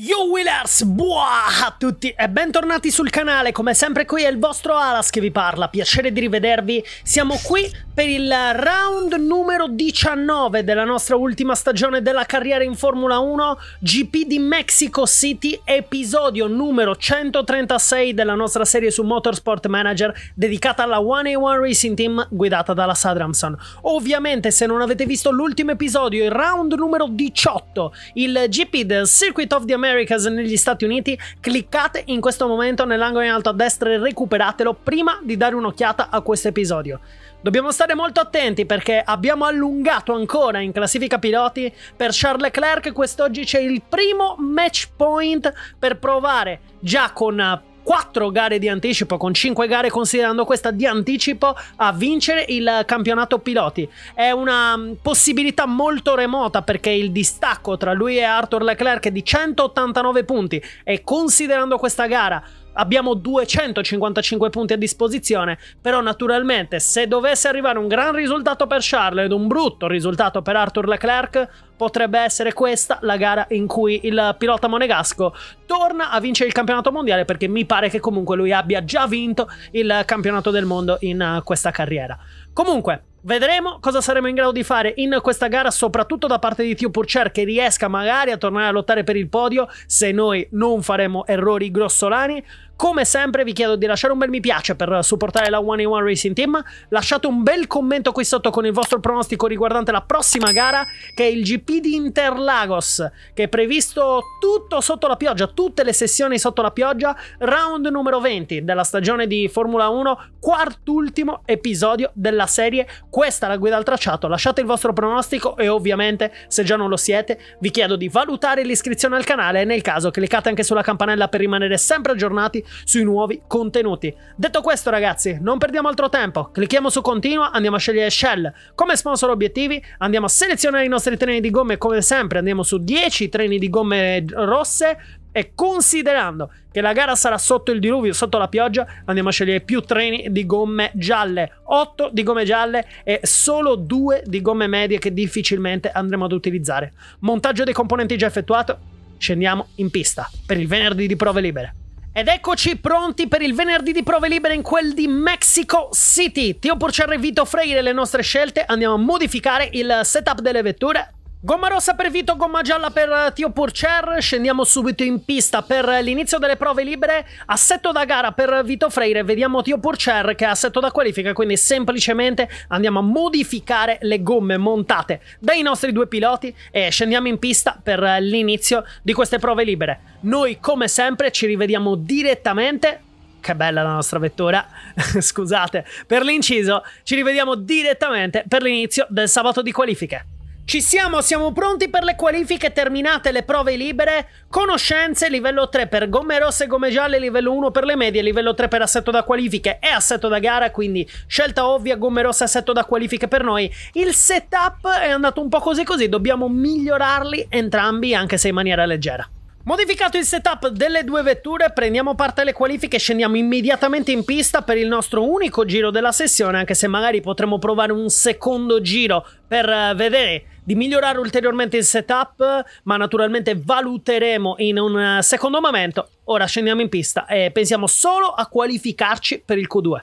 Yo Willers, buah a tutti e bentornati sul canale, come sempre qui è il vostro Alas che vi parla, piacere di rivedervi, siamo qui per il round numero 19 della nostra ultima stagione della carriera in Formula 1, GP di Mexico City, episodio numero 136 della nostra serie su Motorsport Manager dedicata alla 1A1 Racing Team guidata dalla Sadramson. Ovviamente se non avete visto l'ultimo episodio, il round numero 18, il GP del Circuit of the America Americas negli Stati Uniti, cliccate in questo momento nell'angolo in alto a destra e recuperatelo prima di dare un'occhiata a questo episodio. Dobbiamo stare molto attenti perché abbiamo allungato ancora in classifica piloti per Charles Leclerc. Quest'oggi c'è il primo match point per provare già con 4 gare di anticipo, con 5 gare considerando questa di anticipo, a vincere il campionato piloti. È una mm, possibilità molto remota perché il distacco tra lui e Arthur Leclerc è di 189 punti e considerando questa gara abbiamo 255 punti a disposizione, però naturalmente se dovesse arrivare un gran risultato per Charles ed un brutto risultato per Arthur Leclerc, potrebbe essere questa la gara in cui il pilota monegasco torna a vincere il campionato mondiale perché mi pare che comunque lui abbia già vinto il campionato del mondo in eh, questa carriera. Comunque, Vedremo cosa saremo in grado di fare in questa gara, soprattutto da parte di Tio Purcher che riesca magari a tornare a lottare per il podio se noi non faremo errori grossolani. Come sempre vi chiedo di lasciare un bel mi piace per supportare la 1 in 1 Racing Team, lasciate un bel commento qui sotto con il vostro pronostico riguardante la prossima gara che è il GP di Interlagos, che è previsto tutto sotto la pioggia, tutte le sessioni sotto la pioggia, round numero 20 della stagione di Formula 1, quart'ultimo episodio della serie. Questa è la guida al tracciato, lasciate il vostro pronostico e ovviamente se già non lo siete vi chiedo di valutare l'iscrizione al canale e nel caso cliccate anche sulla campanella per rimanere sempre aggiornati sui nuovi contenuti. Detto questo ragazzi, non perdiamo altro tempo, clicchiamo su continua, andiamo a scegliere Shell come sponsor obiettivi, andiamo a selezionare i nostri treni di gomme come sempre, andiamo su 10 treni di gomme rosse e considerando che la gara sarà sotto il diluvio, sotto la pioggia, andiamo a scegliere più treni di gomme gialle, 8 di gomme gialle e solo 2 di gomme medie che difficilmente andremo ad utilizzare. Montaggio dei componenti già effettuato, scendiamo in pista per il venerdì di prove libere. Ed eccoci pronti per il venerdì di prove libere in quel di Mexico City. Teo Porcerra e Vito Freire le nostre scelte, andiamo a modificare il setup delle vetture Gomma rossa per Vito, gomma gialla per eh, Tio Purcher, scendiamo subito in pista per eh, l'inizio delle prove libere, assetto da gara per Vito Freire, vediamo Tio Purcher che è assetto da qualifica, quindi semplicemente andiamo a modificare le gomme montate dai nostri due piloti e scendiamo in pista per eh, l'inizio di queste prove libere. Noi come sempre ci rivediamo direttamente che bella la nostra vettura, scusate per l'inciso, ci rivediamo direttamente per l'inizio del sabato di qualifiche. Ci siamo, siamo pronti per le qualifiche terminate le prove libere, conoscenze livello 3 per gomme rosse e gomme gialle, livello 1 per le medie, livello 3 per assetto da qualifiche e assetto da gara, quindi scelta ovvia, gomme rosse, assetto da qualifiche per noi. Il setup è andato un po' così così, dobbiamo migliorarli entrambi anche se in maniera leggera. Modificato il setup delle due vetture, prendiamo parte alle qualifiche e scendiamo immediatamente in pista per il nostro unico giro della sessione, anche se magari potremo provare un secondo giro per eh, vedere di migliorare ulteriormente il setup, ma naturalmente valuteremo in un eh, secondo momento. Ora scendiamo in pista e pensiamo solo a qualificarci per il Q2.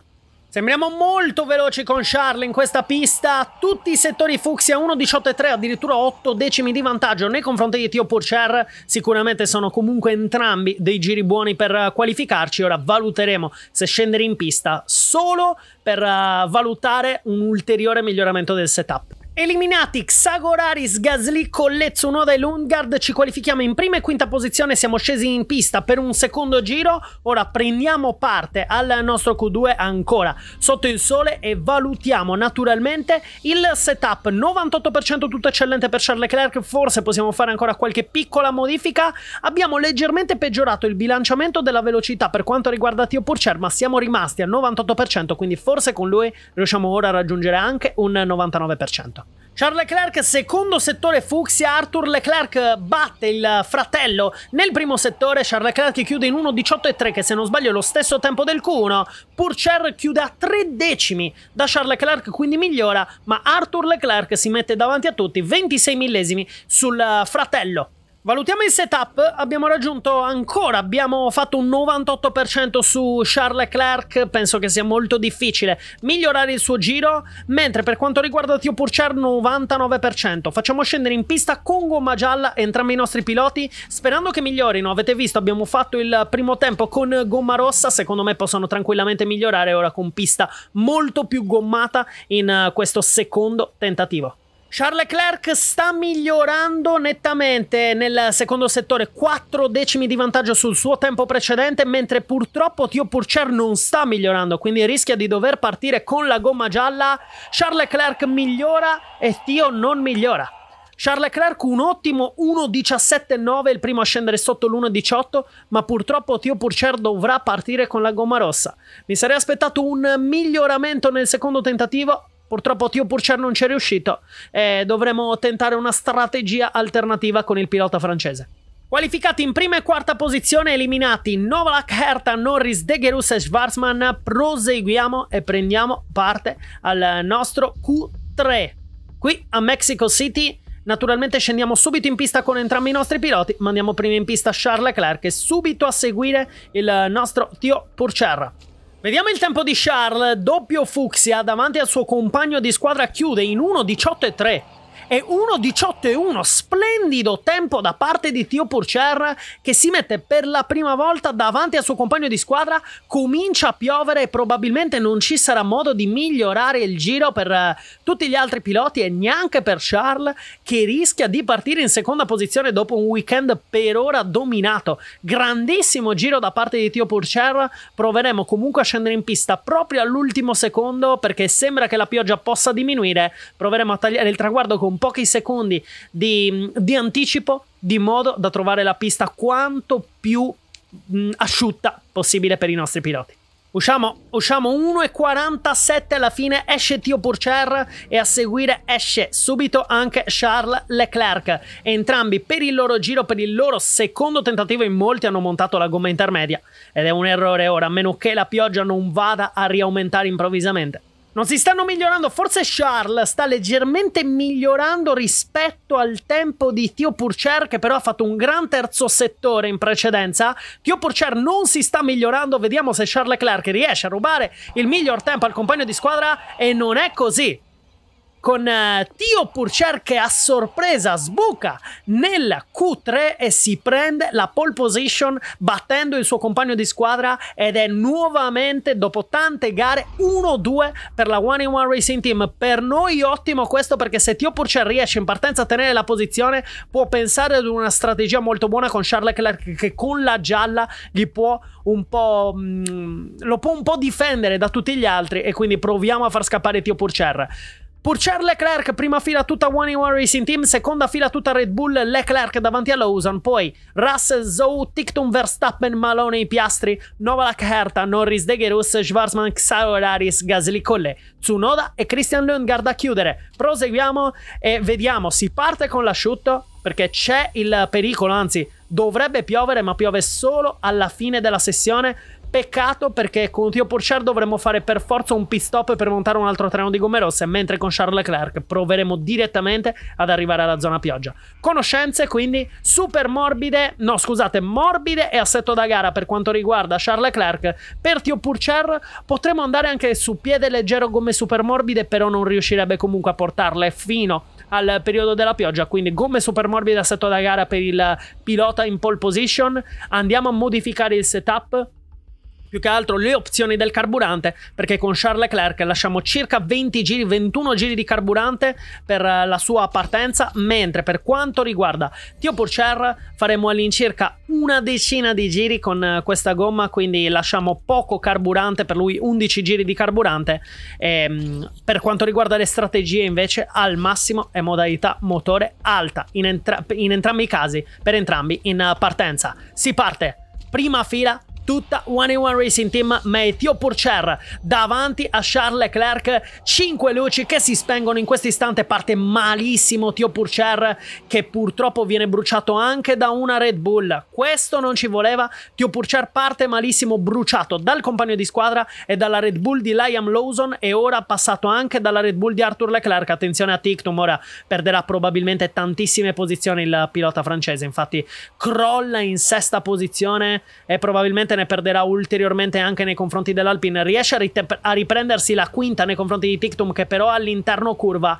Sembriamo molto veloci con Charles in questa pista, tutti i settori fucsia 1.18.3, addirittura 8 decimi di vantaggio nei confronti di Tio Purcher, sicuramente sono comunque entrambi dei giri buoni per eh, qualificarci, ora valuteremo se scendere in pista solo per eh, valutare un ulteriore miglioramento del setup. Eliminati Xagoraris, Gasly, Collezzo, Noda e Lundgard, ci qualifichiamo in prima e quinta posizione, siamo scesi in pista per un secondo giro, ora prendiamo parte al nostro Q2 ancora sotto il sole e valutiamo naturalmente il setup 98% tutto eccellente per Charles Leclerc, forse possiamo fare ancora qualche piccola modifica, abbiamo leggermente peggiorato il bilanciamento della velocità per quanto riguarda Tio Purcher, ma siamo rimasti al 98%, quindi forse con lui riusciamo ora a raggiungere anche un 99%. Charles Leclerc, secondo settore fucsia, Arthur Leclerc batte il fratello nel primo settore, Charles Leclerc chiude in 1.18.3 che se non sbaglio è lo stesso tempo del Q1, Purcher chiude a tre decimi da Charles Leclerc quindi migliora, ma Arthur Leclerc si mette davanti a tutti 26 millesimi sul eh, fratello. Valutiamo il setup, abbiamo raggiunto ancora, abbiamo fatto un 98% su Charles Leclerc, penso che sia molto difficile migliorare il suo giro, mentre per quanto riguarda Tio Purcher 99%, facciamo scendere in pista con gomma gialla entrambi i nostri piloti, sperando che migliorino, avete visto abbiamo fatto il primo tempo con gomma rossa, secondo me possono tranquillamente migliorare ora con pista molto più gommata in questo secondo tentativo. Charles Leclerc sta migliorando nettamente nel secondo settore, 4 decimi di vantaggio sul suo tempo precedente, mentre purtroppo Tio Purcher non sta migliorando, quindi rischia di dover partire con la gomma gialla. Charles Leclerc migliora e Tio non migliora. Charles Leclerc un ottimo 1.17.9, il primo a scendere sotto l'1.18, ma purtroppo Tio Purcher dovrà partire con la gomma rossa. Mi sarei aspettato un miglioramento nel secondo tentativo, Purtroppo Tio Purcell non ci è riuscito e dovremo tentare una strategia alternativa con il pilota francese. Qualificati in prima e quarta posizione, eliminati Novalak, Hertha, Norris, De Gerus e Schwarzman, proseguiamo e prendiamo parte al nostro Q3. Qui a Mexico City Naturalmente scendiamo subito in pista con entrambi i nostri piloti, mandiamo prima in pista Charles Leclerc e subito a seguire il nostro Tio Purcell. Vediamo il tempo di Charles, doppio fucsia davanti al suo compagno di squadra chiude in 1.18 e 3 e 1.18.1, splendido tempo da parte di Tio Purcher che si mette per la prima volta davanti al suo compagno di squadra, comincia a piovere e probabilmente non ci sarà modo di migliorare il giro per eh, tutti gli altri piloti e neanche per Charles che rischia di partire in seconda posizione dopo un weekend per ora dominato. Grandissimo giro da parte di Tio Purcher, proveremo comunque a scendere in pista proprio all'ultimo secondo perché sembra che la pioggia possa diminuire, proveremo a tagliare il traguardo con con pochi secondi di, di anticipo, di modo da trovare la pista quanto più mh, asciutta possibile per i nostri piloti. Usciamo, usciamo 1.47 alla fine, esce Tio Purcher e a seguire esce subito anche Charles Leclerc. Entrambi per il loro giro, per il loro secondo tentativo in molti hanno montato la gomma intermedia ed è un errore ora, a meno che la pioggia non vada a riaumentare improvvisamente. Non si stanno migliorando, forse Charles sta leggermente migliorando rispetto al tempo di Tio Purcher che però ha fatto un gran terzo settore in precedenza. Tio Purcher non si sta migliorando, vediamo se Charles Leclerc riesce a rubare il miglior tempo al compagno di squadra e non è così con eh, Tio Purcher che a sorpresa sbuca nel Q3 e si prende la pole position battendo il suo compagno di squadra ed è nuovamente dopo tante gare 1-2 per la One in One Racing Team. Per noi ottimo questo perché se Tio Purcher riesce in partenza a tenere la posizione può pensare ad una strategia molto buona con Charles Leclerc che con la gialla gli può un po' mh, mm, lo può un po' difendere da tutti gli altri e quindi proviamo a far scappare Tio Purcher pur Charles Leclerc, prima fila tutta One in One Racing Team, seconda fila tutta Red Bull, Leclerc davanti a Lawson, poi Russell, Zou, Tictum, Verstappen, Maloney, Piastri, Novalak, Hertha, Norris, De Gerus, Schwarzman, Xaolaris, Gasly, Colle, Tsunoda e Christian Lundgaard a chiudere. Proseguiamo e vediamo, si parte con l'asciutto perché c'è il pericolo, anzi dovrebbe piovere ma piove solo alla fine della sessione Peccato perché con Tio Purcher dovremmo fare per forza un pit stop per montare un altro treno di gomme rosse, mentre con Charles Leclerc proveremo direttamente ad arrivare alla zona pioggia. Conoscenze quindi super morbide, no scusate, morbide e assetto da gara per quanto riguarda Charles Leclerc. Per Tio Purcher potremmo andare anche su piede leggero gomme super morbide, però non riuscirebbe comunque a portarle fino al periodo della pioggia, quindi gomme super morbide assetto da gara per il pilota in pole position. Andiamo a modificare il setup più che altro le opzioni del carburante, perché con Charles Leclerc lasciamo circa 20 giri, 21 giri di carburante per eh, la sua partenza, mentre per quanto riguarda Tio Purcher faremo all'incirca una decina di giri con eh, questa gomma, quindi lasciamo poco carburante, per lui 11 giri di carburante. E, ehm, per quanto riguarda le strategie invece, al massimo è modalità motore alta, in, entra in entrambi i casi, per entrambi in eh, partenza. Si parte, prima fila, tutta One One Racing Team Matteo Purcher davanti a Charles Leclerc 5 luci che si spengono in questo istante parte malissimo Theo Purcher che purtroppo viene bruciato anche da una Red Bull questo non ci voleva Theo Purcher parte malissimo bruciato dal compagno di squadra e dalla Red Bull di Liam Lawson e ora passato anche dalla Red Bull di Arthur Leclerc attenzione a Tictum ora perderà probabilmente tantissime posizioni il pilota francese infatti crolla in sesta posizione e probabilmente ne perderà ulteriormente anche nei confronti dell'Alpine. Riesce a, a, riprendersi la quinta nei confronti di Tictum, che però all'interno curva.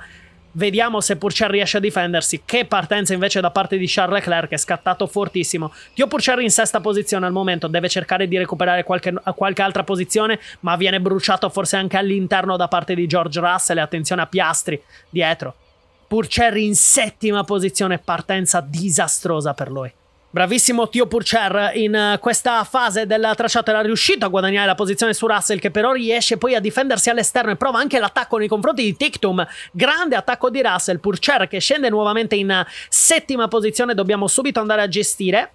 Vediamo se Purcell riesce a difendersi. Che partenza invece da parte di Charles Leclerc, che è scattato fortissimo. Tio Purcell in sesta posizione al momento, deve cercare di recuperare qualche, qualche altra posizione, ma viene bruciato forse anche all'interno da parte di George Russell. Attenzione a Piastri dietro. Purcell in settima posizione, partenza disastrosa per lui. Bravissimo Tio Purcher in eh, questa fase della tracciata era riuscito a guadagnare la posizione su Russell che però riesce poi a difendersi all'esterno e prova anche l'attacco nei confronti di Tictum. Grande attacco di Russell, Purcher che scende nuovamente in settima posizione, dobbiamo subito andare a gestire.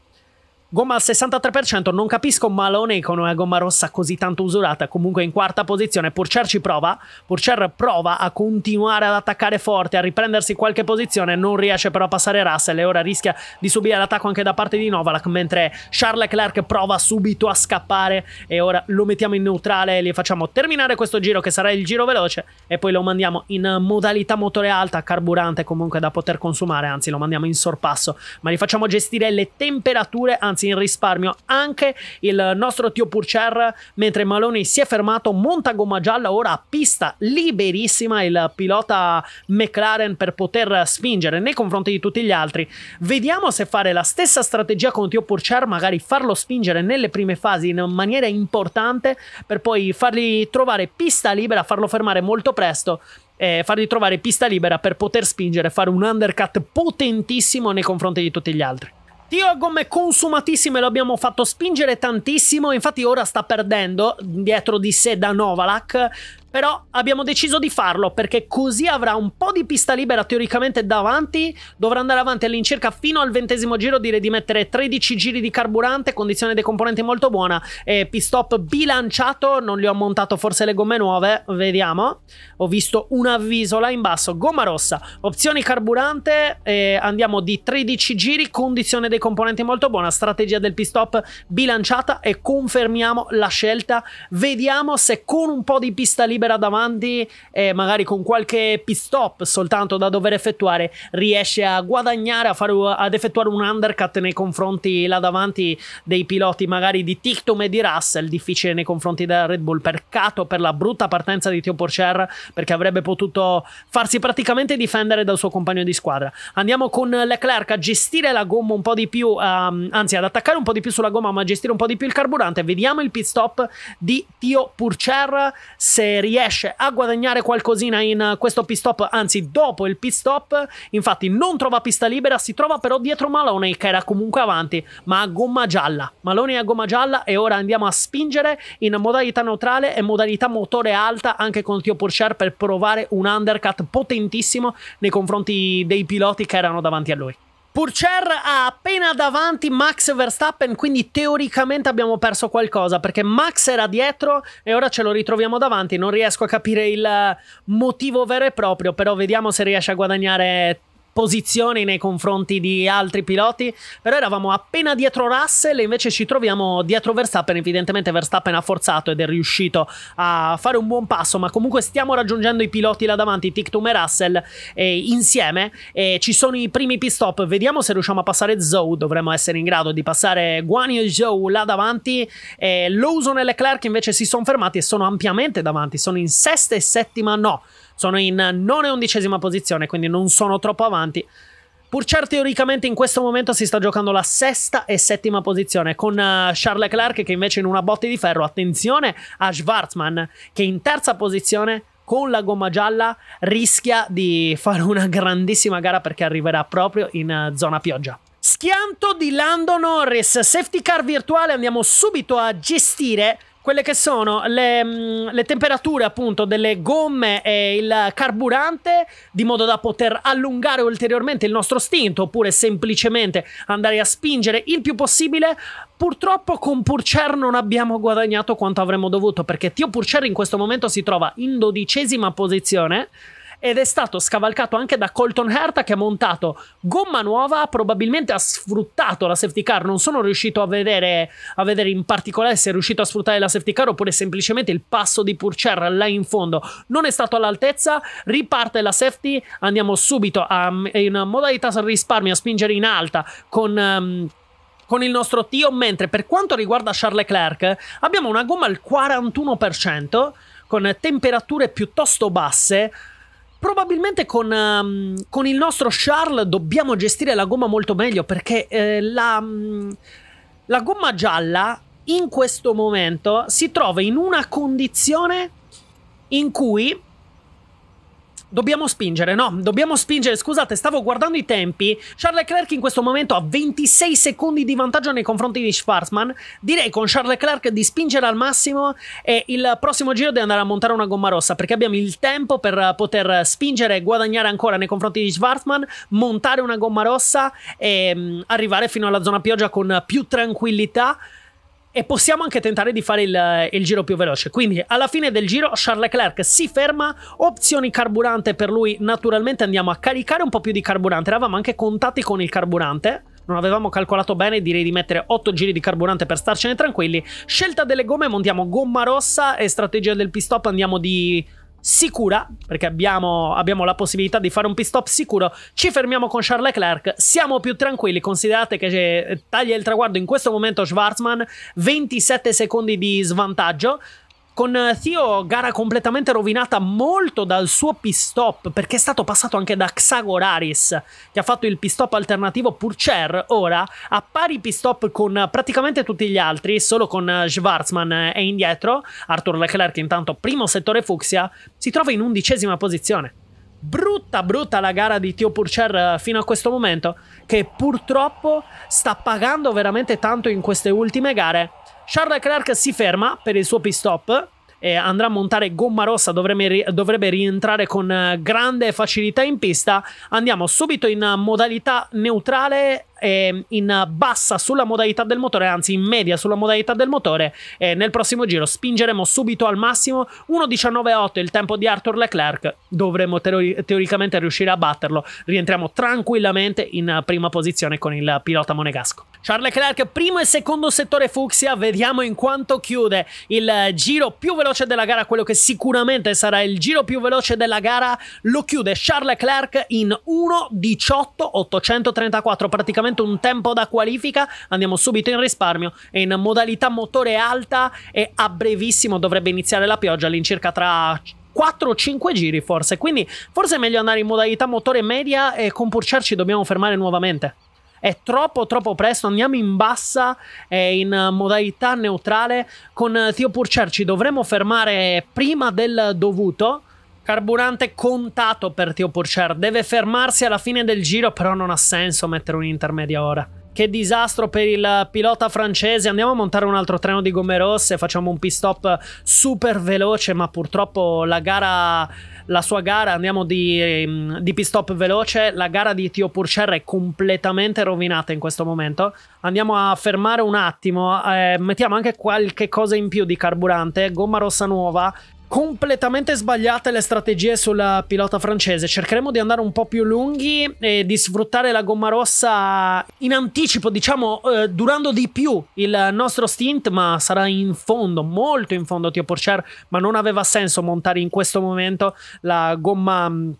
Gomma al 63%, non capisco Malone con una gomma rossa così tanto usurata, comunque in quarta posizione, Purcher ci prova, Purcher prova a continuare ad attaccare forte, a riprendersi qualche posizione, non riesce però a passare Russell e ora rischia di subire l'attacco anche da parte di Novalak, mentre Charles Leclerc prova subito a scappare e ora lo mettiamo in neutrale e gli facciamo terminare questo giro che sarà il giro veloce e poi lo mandiamo in modalità motore alta, carburante comunque da poter consumare, anzi lo mandiamo in sorpasso, ma gli facciamo gestire le temperature, anzi anzi in risparmio anche il nostro Tio Purcher, mentre Maloney si è fermato, monta gomma gialla, ora a pista liberissima il pilota McLaren per poter spingere nei confronti di tutti gli altri. Vediamo se fare la stessa strategia con Tio Purcher, magari farlo spingere nelle prime fasi in maniera importante per poi fargli trovare pista libera, farlo fermare molto presto eh, fargli trovare pista libera per poter spingere, e fare un undercut potentissimo nei confronti di tutti gli altri. Io a gomme consumatissime lo abbiamo fatto spingere tantissimo, infatti ora sta perdendo dietro di sé da Novalak però abbiamo deciso di farlo perché così avrà un po' di pista libera teoricamente davanti, dovrà andare avanti all'incirca fino al ventesimo giro, direi di mettere 13 giri di carburante, condizione dei componenti molto buona e pit stop bilanciato, non gli ho montato forse le gomme nuove, vediamo. Ho visto un avviso là in basso, gomma rossa, opzioni carburante, eh, andiamo di 13 giri, condizione dei componenti molto buona, strategia del pit stop bilanciata e confermiamo la scelta. Vediamo se con un po' di pista libera libera davanti e magari con qualche pit stop soltanto da dover effettuare riesce a guadagnare, a fare, ad effettuare un undercut nei confronti là davanti dei piloti magari di Tictum e di Russell, difficile nei confronti della Red Bull per per la brutta partenza di Tio Porcher perché avrebbe potuto farsi praticamente difendere dal suo compagno di squadra. Andiamo con Leclerc a gestire la gomma un po' di più, um, anzi ad attaccare un po' di più sulla gomma ma a gestire un po' di più il carburante. Vediamo il pit stop di Tio Purcher se riesce riesce a guadagnare qualcosina in eh, questo pit stop, anzi dopo il pit stop, infatti non trova pista libera, si trova però dietro Maloney che era comunque avanti, ma a gomma gialla. Maloney a gomma gialla e ora andiamo a spingere in modalità neutrale e modalità motore alta anche con Tio Purcher per provare un undercut potentissimo nei confronti dei piloti che erano davanti a lui. Purcher ha appena davanti Max Verstappen, quindi teoricamente abbiamo perso qualcosa perché Max era dietro e ora ce lo ritroviamo davanti. Non riesco a capire il eh, motivo vero e proprio, però vediamo se riesce a guadagnare posizioni nei confronti di altri piloti, però eravamo appena dietro Russell e invece ci troviamo dietro Verstappen, evidentemente Verstappen ha forzato ed è riuscito a fare un buon passo, ma comunque stiamo raggiungendo i piloti là davanti, Tictum e Russell eh, insieme, eh, ci sono i primi pit stop, vediamo se riusciamo a passare Zou, dovremmo essere in grado di passare Guani e Zou là davanti, eh, Lawson e Leclerc invece si sono fermati e sono ampiamente davanti, sono in sesta e settima no. Sono in non e undicesima posizione, quindi non sono troppo avanti. Purcell certo, teoricamente in questo momento si sta giocando la sesta e settima posizione con eh, Charles Leclerc che invece in una botte di ferro, attenzione a Schwarzman che in terza posizione con la gomma gialla rischia di fare una grandissima gara perché arriverà proprio in eh, zona pioggia. Schianto di Lando Norris, safety car virtuale, andiamo subito a gestire quelle che sono le, mm, le, temperature appunto delle gomme e il carburante di modo da poter allungare ulteriormente il nostro stinto oppure semplicemente andare a spingere il più possibile purtroppo con Purcher non abbiamo guadagnato quanto avremmo dovuto perché Tio Purcher in questo momento si trova in dodicesima posizione ed è stato scavalcato anche da Colton Herta che ha montato gomma nuova, probabilmente ha sfruttato la safety car, non sono riuscito a vedere, a vedere in particolare se è riuscito a sfruttare la safety car oppure semplicemente il passo di Purcher là in fondo non è stato all'altezza, riparte la safety, andiamo subito a, in modalità risparmio a spingere in alta con... Um, con il nostro Tio, mentre per quanto riguarda Charles Leclerc abbiamo una gomma al 41% con temperature piuttosto basse, Probabilmente con, um, con, il nostro Charles dobbiamo gestire la gomma molto meglio perché eh, la, um, la gomma gialla in questo momento si trova in una condizione in cui Dobbiamo spingere, no, dobbiamo spingere. Scusate, stavo guardando i tempi. Charles Leclerc in questo momento ha 26 secondi di vantaggio nei confronti di Schwarzman. Direi con Charles Leclerc di spingere al massimo e il prossimo giro di andare a montare una gomma rossa perché abbiamo il tempo per poter spingere e guadagnare ancora nei confronti di Schwarzman, montare una gomma rossa e mh, mm, arrivare fino alla zona pioggia con più tranquillità e possiamo anche tentare di fare il, il, giro più veloce. Quindi alla fine del giro Charles Leclerc si ferma, opzioni carburante per lui, naturalmente andiamo a caricare un po' più di carburante, eravamo anche contati con il carburante. Non avevamo calcolato bene, direi di mettere 8 giri di carburante per starcene tranquilli. Scelta delle gomme, montiamo gomma rossa e strategia del pit stop andiamo di sicura, perché abbiamo, abbiamo, la possibilità di fare un pit stop sicuro, ci fermiamo con Charles Leclerc, siamo più tranquilli, considerate che eh, taglia il traguardo in questo momento Schwarzman, 27 secondi di svantaggio, con Zio eh, gara completamente rovinata molto dal suo pistop perché è stato passato anche da Xagoraris che ha fatto il pistop alternativo Purcher ora a pari pistop con praticamente tutti gli altri solo con eh, Schwarzman eh, è indietro Arthur Leclerc intanto primo settore fucsia si trova in undicesima posizione brutta brutta la gara di Tio Purcher fino a questo momento che purtroppo sta pagando veramente tanto in queste ultime gare Charles Clark si ferma per il suo pit stop andrà a montare gomma rossa, dovrebbe, dovrebbe, rientrare con eh, grande facilità in pista. Andiamo subito in modalità neutrale eh, in bassa sulla modalità del motore, anzi in media sulla modalità del motore. Eh, nel prossimo giro spingeremo subito al massimo 1.19.8 il tempo di Arthur Leclerc. Dovremmo teori- teoricamente riuscire a batterlo. Rientriamo tranquillamente in prima posizione con il pilota monegasco. Charles Leclerc, primo e secondo settore fucsia, vediamo in quanto chiude il giro più veloce della gara, quello che sicuramente sarà il giro più veloce della gara, lo chiude Charles Leclerc in 1.18.834, praticamente sicuramente un tempo da qualifica, andiamo subito in risparmio e in modalità motore alta e a brevissimo dovrebbe iniziare la pioggia all'incirca tra 4 o 5 giri forse, quindi forse è meglio andare in modalità motore media e con Purcell dobbiamo fermare nuovamente. È troppo troppo presto, andiamo in bassa e in modalità neutrale con Theo Purcell dovremmo fermare prima del dovuto Carburante contato per Tio Purcher. Deve fermarsi alla fine del giro, però non ha senso mettere un'intermedia ora. Che disastro per il pilota francese. Andiamo a montare un altro treno di gomme rosse. Facciamo un pit stop super veloce, ma purtroppo la gara. La sua gara, andiamo di, ehm, di pit stop veloce. La gara di Tio Purcher è completamente rovinata in questo momento. Andiamo a fermare un attimo. Eh, mettiamo anche qualche cosa in più di carburante, gomma rossa nuova completamente sbagliate le strategie sul pilota francese. Cercheremo di andare un po' più lunghi e di sfruttare la gomma rossa in anticipo, diciamo, eh, durando di più il nostro stint, ma sarà in fondo, molto in fondo Tio Porcher, ma non aveva senso montare in questo momento la gomma mm,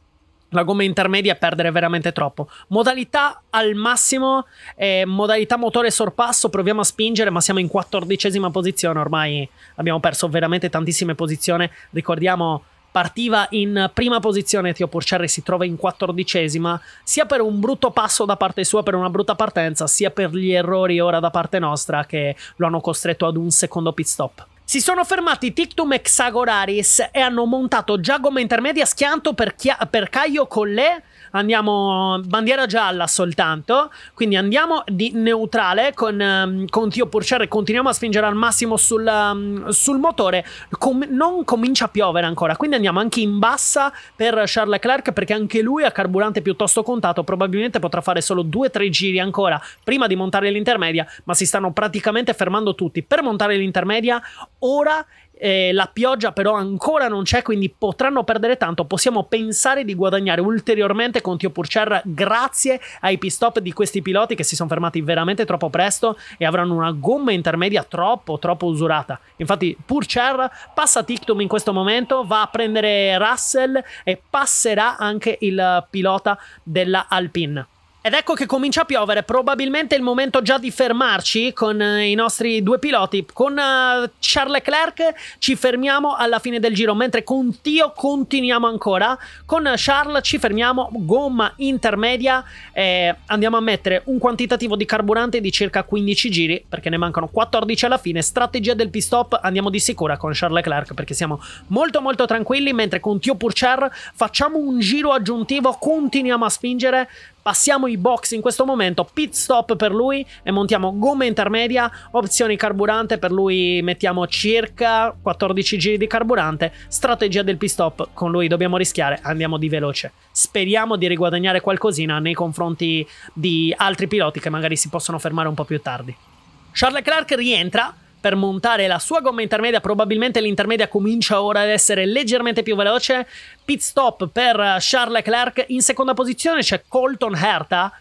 la gomma intermedia è perdere veramente troppo. Modalità al massimo, eh, modalità motore sorpasso, proviamo a spingere, ma siamo in quattordicesima posizione ormai. Abbiamo perso veramente tantissime posizioni. Ricordiamo, partiva in prima posizione Tio Purcerri, si trova in quattordicesima, sia per un brutto passo da parte sua, per una brutta partenza, sia per gli errori ora da parte nostra che lo hanno costretto ad un secondo pit stop. Si sono fermati Tictum Hexagoraris e hanno montato già intermedia schianto per, Chia- per Caio Collè Andiamo bandiera gialla soltanto, quindi andiamo di neutrale con, ehm, con Tio Purcell e continuiamo a spingere al massimo sul, ehm, sul motore. Com- non comincia a piovere ancora, quindi andiamo anche in bassa per Charles Leclerc perché anche lui ha carburante piuttosto contato, probabilmente potrà fare solo 2-3 giri ancora prima di montare l'intermedia, ma si stanno praticamente fermando tutti. Per montare l'intermedia ora eh, la pioggia però ancora non c'è, quindi potranno perdere tanto. Possiamo pensare di guadagnare ulteriormente con Tio Purcerra grazie ai pit stop di questi piloti che si sono fermati veramente troppo presto e avranno una gomma intermedia troppo, troppo usurata. Infatti, Purcerra passa Tictum in questo momento, va a prendere Russell e passerà anche il pilota della Alpine. Ed ecco che comincia a piovere, probabilmente è il momento già di fermarci con eh, i nostri due piloti. Con eh, Charles Leclerc ci fermiamo alla fine del giro, mentre con Tio continuiamo ancora. Con Charles ci fermiamo, gomma intermedia, eh, andiamo a mettere un quantitativo di carburante di circa 15 giri, perché ne mancano 14 alla fine. Strategia del pit stop, andiamo di sicura con Charles Leclerc, perché siamo molto molto tranquilli, mentre con Tio Purcher facciamo un giro aggiuntivo, continuiamo a spingere Passiamo i box in questo momento, pit stop per lui e montiamo gomme intermedia, opzioni carburante, per lui mettiamo circa 14 giri di carburante, strategia del pit stop, con lui dobbiamo rischiare, andiamo di veloce. Speriamo di riguadagnare qualcosina nei confronti di altri piloti che magari si possono fermare un po' più tardi. Charles Clark rientra, per montare la sua gomma intermedia, probabilmente l'intermedia comincia ora ad essere leggermente più veloce. Pit stop per Charles Leclerc, in seconda posizione c'è Colton Herta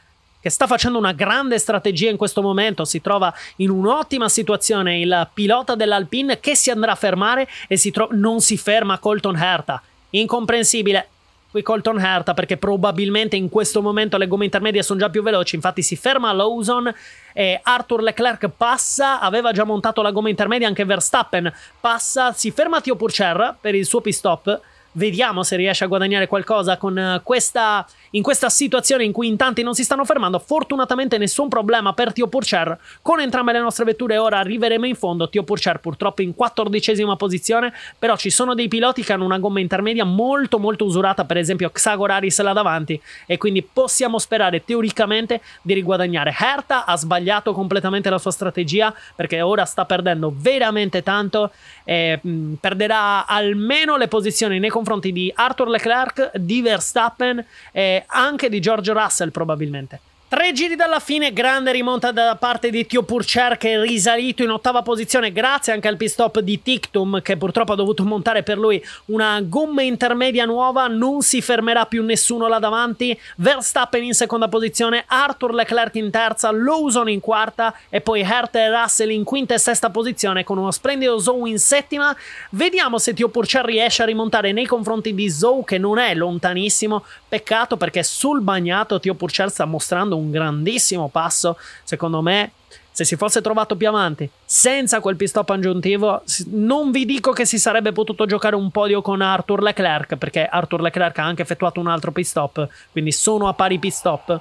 che sta facendo una grande strategia in questo momento, si trova in un'ottima situazione il pilota dell'Alpine che si andrà a fermare e si non si ferma Colton Herta. Incomprensibile, qui Colton Herta perché probabilmente in questo momento le gomme intermedie sono già più veloci, infatti si ferma Lawson e Arthur Leclerc passa, aveva già montato la gomma intermedia anche Verstappen, passa, si ferma Tio Purcher per il suo pit stop Vediamo se riesce a guadagnare qualcosa con eh, questa, in questa situazione in cui in tanti non si stanno fermando. Fortunatamente nessun problema per Tio Purcher. Con entrambe le nostre vetture ora arriveremo in fondo. Tio Purcher purtroppo in quattordicesima posizione, però ci sono dei piloti che hanno una gomma intermedia molto molto usurata, per esempio Xagoraris là davanti, e quindi possiamo sperare teoricamente di riguadagnare. Herta ha sbagliato completamente la sua strategia perché ora sta perdendo veramente tanto e mh, mm, perderà almeno le posizioni nei confronti confronti di Arthur Leclerc, di Verstappen e anche di George Russell probabilmente. Tre giri dalla fine, grande rimonta da parte di Tio Purcher che è risalito in ottava posizione grazie anche al pit stop di Tictum che purtroppo ha dovuto montare per lui una gomma intermedia nuova, non si fermerà più nessuno là davanti, Verstappen in seconda posizione, Arthur Leclerc in terza, Lawson in quarta e poi Hertha e Russell in quinta e sesta posizione con uno splendido Zou in settima, vediamo se Tio Purcher riesce a rimontare nei confronti di Zou che non è lontanissimo, peccato perché sul bagnato Tio Purcher sta mostrando un un grandissimo passo, secondo me. Se si fosse trovato più avanti senza quel pistop aggiuntivo, non vi dico che si sarebbe potuto giocare un podio con Arthur Leclerc, perché Arthur Leclerc ha anche effettuato un altro pistop, quindi sono a pari pistop,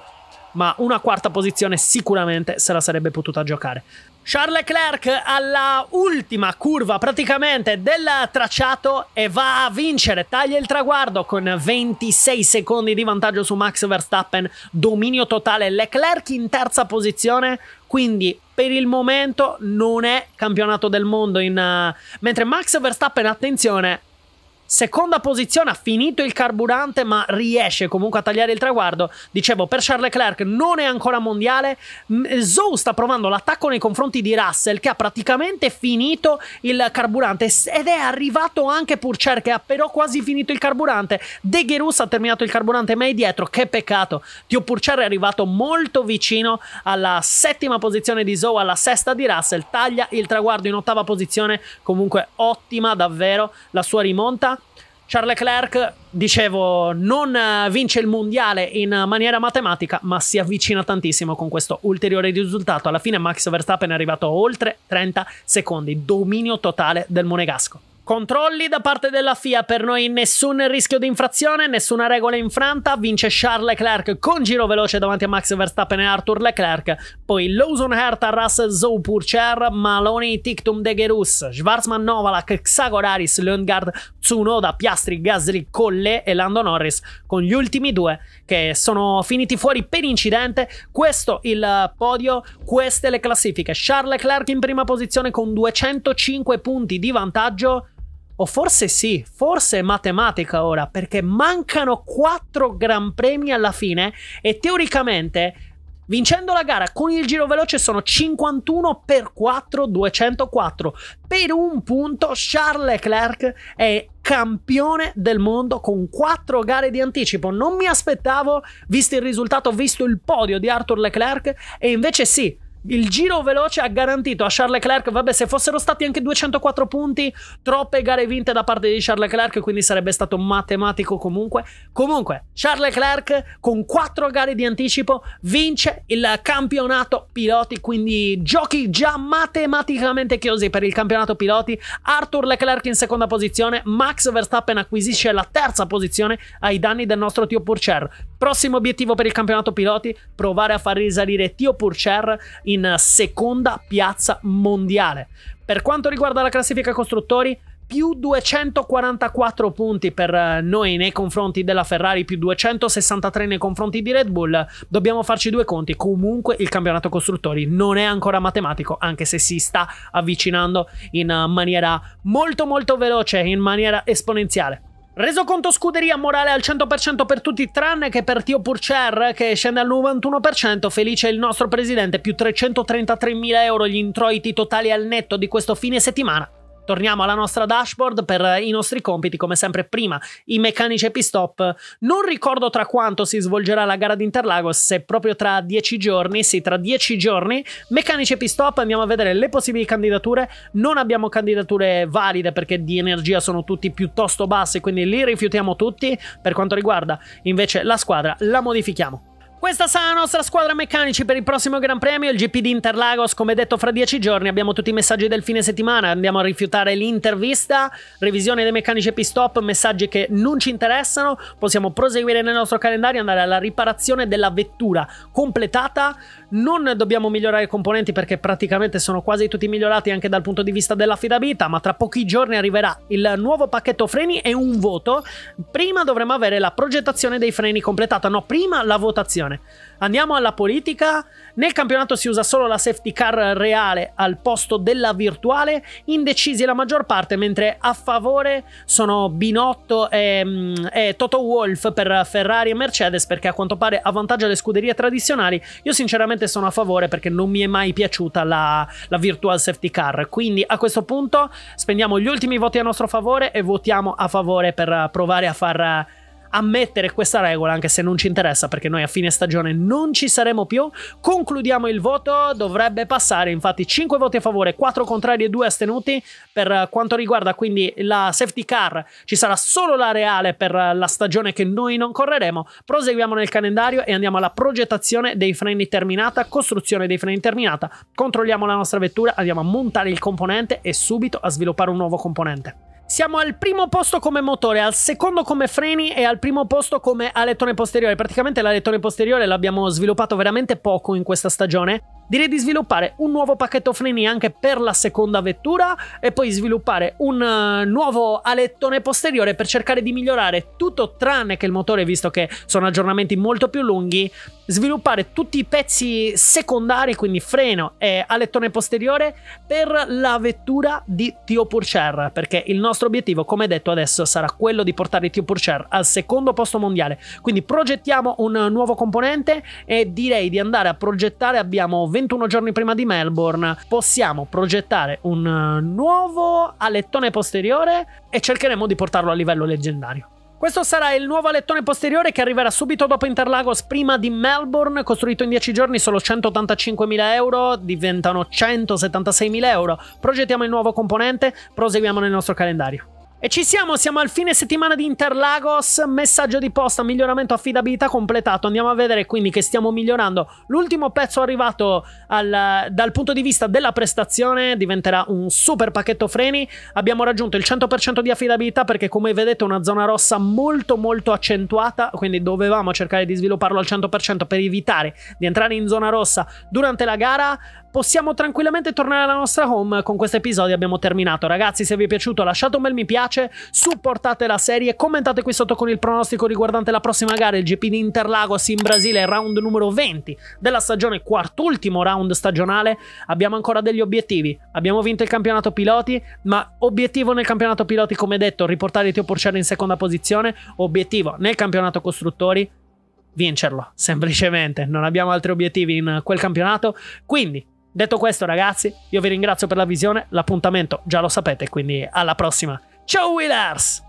ma una quarta posizione sicuramente se la sarebbe potuta giocare. Charles Leclerc alla ultima curva praticamente del tracciato e va a vincere, taglia il traguardo con 26 secondi di vantaggio su Max Verstappen, dominio totale Leclerc in terza posizione, quindi per il momento non è campionato del mondo in, eh, mentre Max Verstappen attenzione Seconda posizione, ha finito il carburante ma riesce comunque a tagliare il traguardo. Dicevo, per Charles Leclerc non è ancora mondiale. Zou sta provando l'attacco nei confronti di Russell che ha praticamente finito il carburante ed è arrivato anche Purcher che ha però quasi finito il carburante. De Gerus ha terminato il carburante ma è dietro, che peccato. Tio Purcher è arrivato molto vicino alla settima posizione di Zou, alla sesta di Russell, taglia il traguardo in ottava posizione, comunque ottima davvero la sua rimonta. Charles Leclerc, dicevo, non eh, vince il mondiale in maniera matematica, ma si avvicina tantissimo con questo ulteriore risultato. Alla fine Max Verstappen è arrivato a oltre 30 secondi, dominio totale del Monegasco. Controlli da parte della FIA per noi nessun rischio di infrazione, nessuna regola infranta, vince Charles Leclerc con giro veloce davanti a Max Verstappen e Arthur Leclerc, poi Lawson Hert, Arras, Zoupurcher, Maloney, Tictum De Gerus, Schwarzman, Novalak, Xagoraris, Lundgaard, Tsunoda, Piastri, Gasly, Colle e Lando Norris, con gli ultimi due che sono finiti fuori per incidente, questo il eh, podio, queste le classifiche, Charles Leclerc in prima posizione con 205 punti di vantaggio, o forse sì, forse è matematica ora, perché mancano 4 Gran Premi alla fine e teoricamente Vincendo la gara con il giro veloce sono 51 per 4, 204. Per un punto Charles Leclerc è campione del mondo con 4 gare di anticipo. Non mi aspettavo, visto il risultato, visto il podio di Arthur Leclerc, e invece sì, il giro veloce ha garantito a Charles Leclerc, vabbè se fossero stati anche 204 punti, troppe gare vinte da parte di Charles Leclerc, quindi sarebbe stato matematico comunque. Comunque, Charles Leclerc con 4 gare di anticipo vince il campionato piloti, quindi giochi già matematicamente chiusi per il campionato piloti. Arthur Leclerc in seconda posizione, Max Verstappen acquisisce la terza posizione ai danni del nostro Tio Purcher. Prossimo obiettivo per il campionato piloti, provare a far risalire Tio Purcher in seconda piazza mondiale. Per quanto riguarda la classifica costruttori, più 244 punti per eh, noi nei confronti della Ferrari, più 263 nei confronti di Red Bull. Dobbiamo farci due conti. Comunque il campionato costruttori non è ancora matematico, anche se si sta avvicinando in maniera molto molto veloce, in maniera esponenziale. Resoconto scuderia morale al 100% per tutti tranne che per Tio Purcher che scende al 91%, felice il nostro presidente, più 333.000 euro gli introiti totali al netto di questo fine settimana torniamo alla nostra dashboard per i nostri compiti, come sempre prima, i meccanici e pit Non ricordo tra quanto si svolgerà la gara di Interlagos, se proprio tra dieci giorni, sì, tra dieci giorni, meccanici e pit andiamo a vedere le possibili candidature. Non abbiamo candidature valide perché di energia sono tutti piuttosto bassi, quindi li rifiutiamo tutti. Per quanto riguarda invece la squadra, la modifichiamo. Questa sarà la nostra squadra meccanici per il prossimo Gran Premio, il GP di Interlagos, come detto fra dieci giorni, abbiamo tutti i messaggi del fine settimana, andiamo a rifiutare l'intervista, revisione dei meccanici e pit stop, messaggi che non ci interessano, possiamo proseguire nel nostro calendario, e andare alla riparazione della vettura completata, non dobbiamo migliorare i componenti perché praticamente sono quasi tutti migliorati anche dal punto di vista dell'affidabilità, ma tra pochi giorni arriverà il nuovo pacchetto freni e un voto. Prima dovremo avere la progettazione dei freni completata, no, prima la votazione. Andiamo alla politica. Nel campionato si usa solo la safety car reale al posto della virtuale, indecisi la maggior parte, mentre a favore sono Binotto e, mm, e Toto Wolf per Ferrari e Mercedes, perché a quanto pare avvantaggia le scuderie tradizionali. Io sinceramente sono a favore perché non mi è mai piaciuta la, la virtual safety car. Quindi a questo punto spendiamo gli ultimi voti a nostro favore e votiamo a favore per provare a far ammettere questa regola, anche se non ci interessa perché noi a fine stagione non ci saremo più. Concludiamo il voto, dovrebbe passare infatti 5 voti a favore, 4 contrari e 2 astenuti. Per quanto riguarda quindi la safety car, ci sarà solo la reale per la stagione che noi non correremo. Proseguiamo nel calendario e andiamo alla progettazione dei freni terminata, costruzione dei freni terminata. Controlliamo la nostra vettura, andiamo a montare il componente e subito a sviluppare un nuovo componente. Siamo al primo posto come motore, al secondo come freni e al primo posto come alettone posteriore. Praticamente l'alettone posteriore l'abbiamo sviluppato veramente poco in questa stagione. Direi di sviluppare un nuovo pacchetto freni anche per la seconda vettura e poi sviluppare un eh, nuovo alettone posteriore per cercare di migliorare tutto tranne che il motore, visto che sono aggiornamenti molto più lunghi, sviluppare tutti i pezzi secondari, quindi freno e alettone posteriore per la vettura di Tio Purcher, perché il nostro obiettivo, come detto adesso, sarà quello di portare Tio Purcher al secondo posto mondiale. Quindi progettiamo un nuovo componente e direi di andare a progettare, abbiamo 20 21 giorni prima di Melbourne, possiamo progettare un eh, nuovo alettone posteriore e cercheremo di portarlo a livello leggendario. Questo sarà il nuovo alettone posteriore che arriverà subito dopo Interlagos, prima di Melbourne, costruito in 10 giorni, solo 185.000 euro, diventano 176.000 euro. Progettiamo il nuovo componente, proseguiamo nel nostro calendario. E ci siamo, siamo al fine settimana di Interlagos, messaggio di posta, miglioramento affidabilità completato, andiamo a vedere quindi che stiamo migliorando. L'ultimo pezzo arrivato al, dal punto di vista della prestazione diventerà un super pacchetto freni, abbiamo raggiunto il 100% di affidabilità perché come vedete è una zona rossa molto molto accentuata, quindi dovevamo cercare di svilupparlo al 100% per evitare di entrare in zona rossa durante la gara, possiamo tranquillamente tornare alla nostra home. Con questo episodio abbiamo terminato. Ragazzi, se vi è piaciuto lasciate un bel mi piace, supportate la serie, commentate qui sotto con il pronostico riguardante la prossima gara, il GP di Interlagos in Brasile, round numero 20 della stagione, quartultimo round stagionale. Abbiamo ancora degli obiettivi. Abbiamo vinto il campionato piloti, ma obiettivo nel campionato piloti, come detto, riportare Teo Porcere in seconda posizione. Obiettivo nel campionato costruttori, vincerlo, semplicemente. Non abbiamo altri obiettivi in quel campionato. Quindi Detto questo, ragazzi, io vi ringrazio per la visione. L'appuntamento già lo sapete, quindi alla prossima. Ciao, Willers!